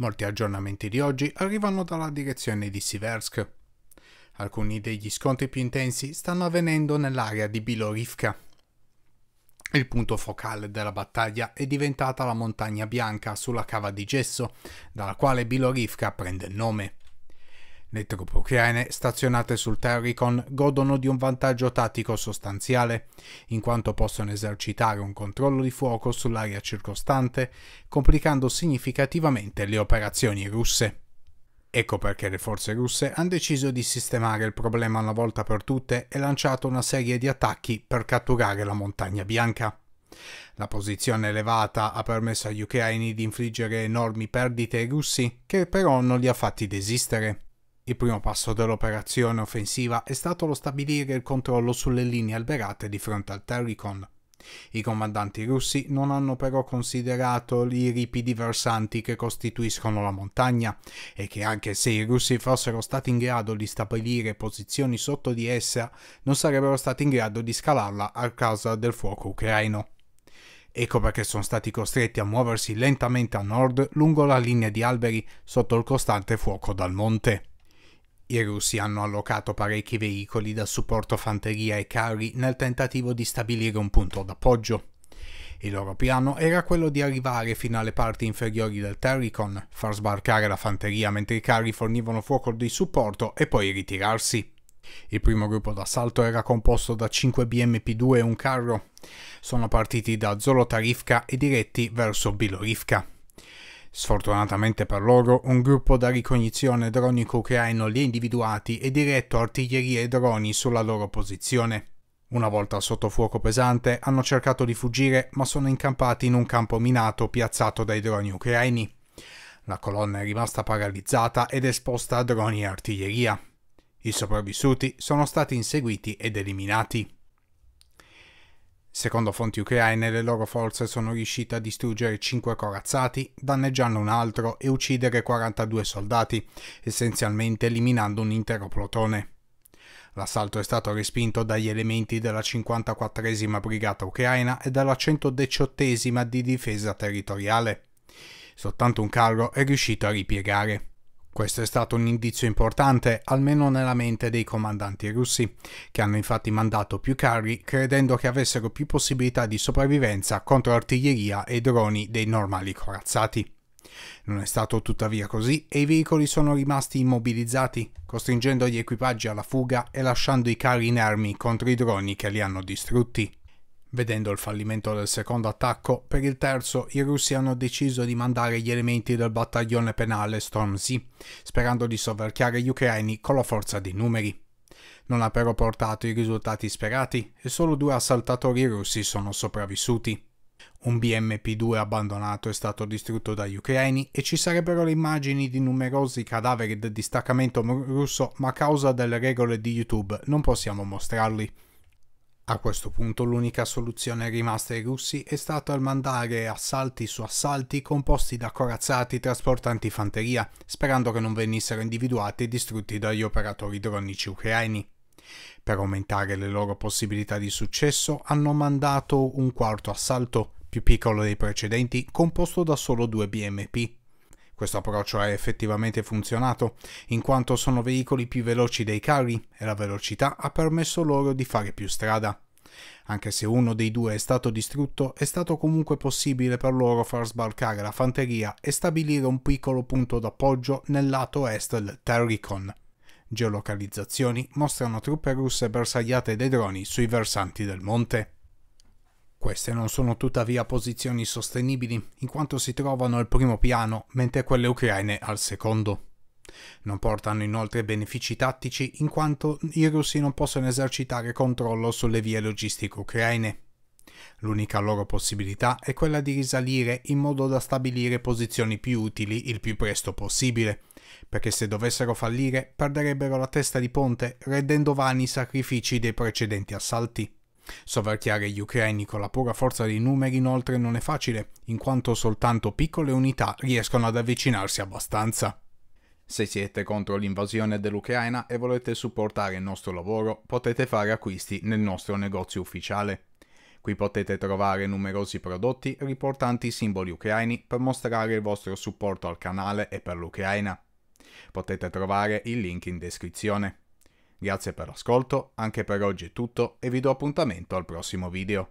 Molti aggiornamenti di oggi arrivano dalla direzione di Siversk. Alcuni degli scontri più intensi stanno avvenendo nell'area di Bilorivka. Il punto focale della battaglia è diventata la montagna bianca sulla cava di gesso, dalla quale Bilorivka prende il nome. Le truppe ucraine stazionate sul Terricon godono di un vantaggio tattico sostanziale, in quanto possono esercitare un controllo di fuoco sull'area circostante, complicando significativamente le operazioni russe. Ecco perché le forze russe hanno deciso di sistemare il problema una volta per tutte e lanciato una serie di attacchi per catturare la montagna bianca. La posizione elevata ha permesso agli ucraini di infliggere enormi perdite ai russi, che però non li ha fatti desistere. Il primo passo dell'operazione offensiva è stato lo stabilire il controllo sulle linee alberate di fronte al Terricon. I comandanti russi non hanno però considerato i ripidi versanti che costituiscono la montagna e che anche se i russi fossero stati in grado di stabilire posizioni sotto di essa, non sarebbero stati in grado di scalarla a causa del fuoco ucraino. Ecco perché sono stati costretti a muoversi lentamente a nord lungo la linea di alberi sotto il costante fuoco dal monte. I russi hanno allocato parecchi veicoli da supporto fanteria e carri nel tentativo di stabilire un punto d'appoggio. Il loro piano era quello di arrivare fino alle parti inferiori del Terricon, far sbarcare la fanteria mentre i carri fornivano fuoco di supporto e poi ritirarsi. Il primo gruppo d'assalto era composto da 5 BMP-2 e un carro. Sono partiti da Zolotarivka e diretti verso Bilorivka. Sfortunatamente per loro, un gruppo da ricognizione dronico ucraino li ha individuati e diretto artiglieria e droni sulla loro posizione. Una volta sotto fuoco pesante, hanno cercato di fuggire ma sono incampati in un campo minato piazzato dai droni ucraini. La colonna è rimasta paralizzata ed esposta a droni e artiglieria. I sopravvissuti sono stati inseguiti ed eliminati. Secondo fonti ucraine, le loro forze sono riuscite a distruggere 5 corazzati, danneggiando un altro e uccidere 42 soldati, essenzialmente eliminando un intero plotone. L'assalto è stato respinto dagli elementi della 54esima Brigata Ucraina e dalla 118esima di difesa territoriale. Soltanto un carro è riuscito a ripiegare. Questo è stato un indizio importante, almeno nella mente dei comandanti russi, che hanno infatti mandato più carri credendo che avessero più possibilità di sopravvivenza contro artiglieria e droni dei normali corazzati. Non è stato tuttavia così e i veicoli sono rimasti immobilizzati, costringendo gli equipaggi alla fuga e lasciando i carri inermi contro i droni che li hanno distrutti. Vedendo il fallimento del secondo attacco, per il terzo i russi hanno deciso di mandare gli elementi del battaglione penale Stormzy, sperando di soverchiare gli ucraini con la forza dei numeri. Non ha però portato i risultati sperati e solo due assaltatori russi sono sopravvissuti. Un BMP-2 abbandonato è stato distrutto dagli ucraini e ci sarebbero le immagini di numerosi cadaveri del distaccamento russo ma a causa delle regole di YouTube non possiamo mostrarli. A questo punto l'unica soluzione rimasta ai russi è stata il mandare assalti su assalti composti da corazzati trasportanti fanteria, sperando che non venissero individuati e distrutti dagli operatori dronici ucraini. Per aumentare le loro possibilità di successo hanno mandato un quarto assalto, più piccolo dei precedenti, composto da solo due BMP. Questo approccio ha effettivamente funzionato, in quanto sono veicoli più veloci dei carri e la velocità ha permesso loro di fare più strada. Anche se uno dei due è stato distrutto, è stato comunque possibile per loro far sbarcare la fanteria e stabilire un piccolo punto d'appoggio nel lato est del Terricon. Geolocalizzazioni mostrano truppe russe bersagliate dai droni sui versanti del monte. Queste non sono tuttavia posizioni sostenibili, in quanto si trovano al primo piano, mentre quelle ucraine al secondo. Non portano inoltre benefici tattici, in quanto i russi non possono esercitare controllo sulle vie logistiche ucraine. L'unica loro possibilità è quella di risalire in modo da stabilire posizioni più utili il più presto possibile, perché se dovessero fallire perderebbero la testa di ponte, rendendo vani i sacrifici dei precedenti assalti. Soverchiare gli ucraini eh, con la pura forza dei numeri inoltre non è facile, in quanto soltanto piccole unità riescono ad avvicinarsi abbastanza. Se siete contro l'invasione dell'Ucraina e volete supportare il nostro lavoro, potete fare acquisti nel nostro negozio ufficiale. Qui potete trovare numerosi prodotti riportanti i simboli ucraini per mostrare il vostro supporto al canale e per l'Ucraina. Potete trovare il link in descrizione. Grazie per l'ascolto, anche per oggi è tutto e vi do appuntamento al prossimo video.